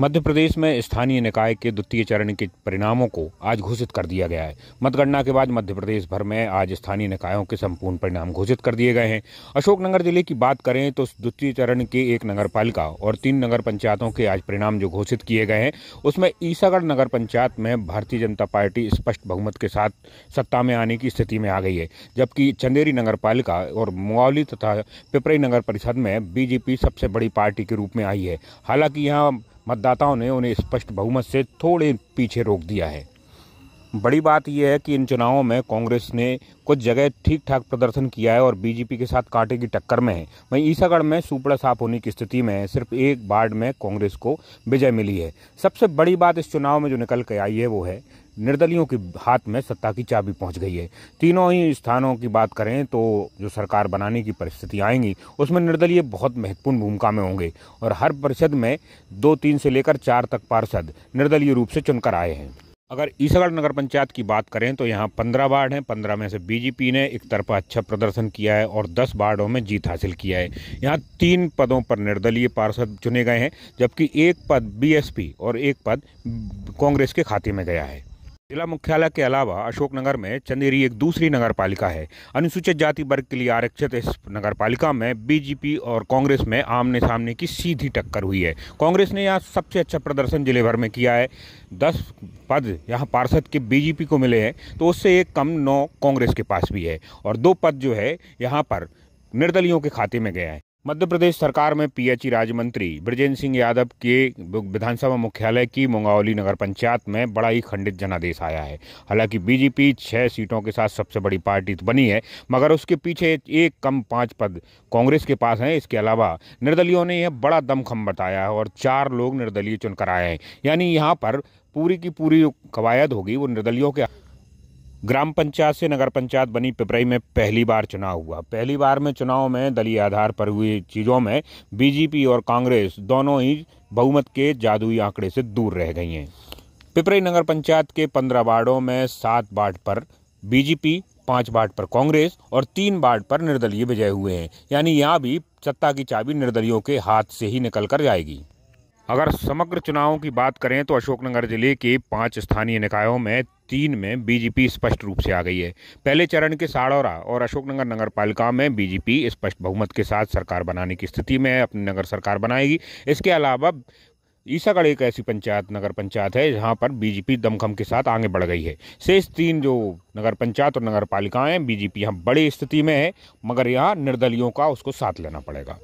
मध्य प्रदेश में स्थानीय निकाय के द्वितीय चरण के परिणामों को आज घोषित कर दिया गया है मतगणना के बाद मध्य प्रदेश भर में आज स्थानीय निकायों के संपूर्ण परिणाम घोषित कर दिए गए हैं अशोकनगर जिले की बात करें तो द्वितीय चरण के एक नगर पालिका और तीन नगर पंचायतों के आज परिणाम जो घोषित किए गए हैं उसमें ईसागढ़ नगर पंचायत में भारतीय जनता पार्टी स्पष्ट बहुमत के साथ सत्ता में आने की स्थिति में आ गई है जबकि चंदेरी नगर पालिका और मुआवली तथा पिपरई नगर परिषद में बीजेपी सबसे बड़ी पार्टी के रूप में आई है हालांकि यहाँ मतदाताओं ने उन्हें स्पष्ट बहुमत से थोड़े पीछे रोक दिया है बड़ी बात यह है कि इन चुनावों में कांग्रेस ने कुछ जगह ठीक ठाक प्रदर्शन किया है और बीजेपी के साथ कांटे की टक्कर में है वहीं ईसागढ़ में सुपड़ा साफ होने की स्थिति में है सिर्फ एक वार्ड में कांग्रेस को विजय मिली है सबसे बड़ी बात इस चुनाव में जो निकल के आई है वो है निर्दलियों के हाथ में सत्ता की चाबी पहुंच गई है तीनों ही स्थानों की बात करें तो जो सरकार बनाने की परिस्थिति आएंगी उसमें निर्दलीय बहुत महत्वपूर्ण भूमिका में होंगे और हर परिषद में दो तीन से लेकर चार तक पार्षद निर्दलीय रूप से चुनकर आए हैं अगर ईसागढ़ नगर पंचायत की बात करें तो यहाँ पंद्रह वार्ड हैं पंद्रह में से बीजेपी ने एक तरफा अच्छा प्रदर्शन किया है और दस वार्डों में जीत हासिल किया है यहाँ तीन पदों पर निर्दलीय पार्षद चुने गए हैं जबकि एक पद बीएसपी और एक पद कांग्रेस के खाते में गया है जिला मुख्यालय के अलावा अशोकनगर में चंदेरी एक दूसरी नगर पालिका है अनुसूचित जाति वर्ग के लिए आरक्षित इस नगर पालिका में बीजेपी और कांग्रेस में आमने सामने की सीधी टक्कर हुई है कांग्रेस ने यहाँ सबसे अच्छा प्रदर्शन जिले भर में किया है दस पद यहाँ पार्षद के बीजेपी को मिले हैं तो उससे एक कम नौ कांग्रेस के पास भी है और दो पद जो है यहाँ पर निर्दलियों के खाते में गया है मध्य प्रदेश सरकार में पीएचई राज्य मंत्री ब्रजेंद्र सिंह यादव के विधानसभा मुख्यालय की मुंगावली नगर पंचायत में बड़ा ही खंडित जनादेश आया है हालांकि बीजेपी छः सीटों के साथ सबसे बड़ी पार्टी तो बनी है मगर उसके पीछे एक कम पाँच पद कांग्रेस के पास हैं इसके अलावा निर्दलीयों ने यह बड़ा दमखम बताया है और चार लोग निर्दलीय चुनकर आए हैं यानी यहाँ पर पूरी की पूरी कवायद होगी वो निर्दलियों के ग्राम पंचायत से नगर पंचायत बनी पिपराई में पहली बार चुनाव हुआ पहली बार में चुनाव में दलीय आधार पर हुई चीज़ों में बीजेपी और कांग्रेस दोनों ही बहुमत के जादुई आंकड़े से दूर रह गई हैं पिपराई नगर पंचायत के पंद्रह वार्डों में सात वार्ड पर बीजेपी पांच वार्ड पर कांग्रेस और तीन वार्ड पर निर्दलीय विजय हुए हैं यानी यहाँ भी सत्ता की चाबी निर्दलियों के हाथ से ही निकल कर जाएगी अगर समग्र चुनावों की बात करें तो अशोकनगर जिले के पांच स्थानीय निकायों में तीन में बीजेपी स्पष्ट रूप से आ गई है पहले चरण के साड़ौरा और अशोकनगर नगर पालिका में बीजेपी स्पष्ट बहुमत के साथ सरकार बनाने की स्थिति में अपनी नगर सरकार बनाएगी इसके अलावा ईसागढ़ एक ऐसी पंचायत नगर पंचायत है जहां पर बीजेपी दमखम के साथ आगे बढ़ गई है शेष तीन जो नगर पंचायत और नगर पालिकाएँ बीजेपी यहाँ बड़ी स्थिति में है मगर यहाँ निर्दलियों का उसको साथ लेना पड़ेगा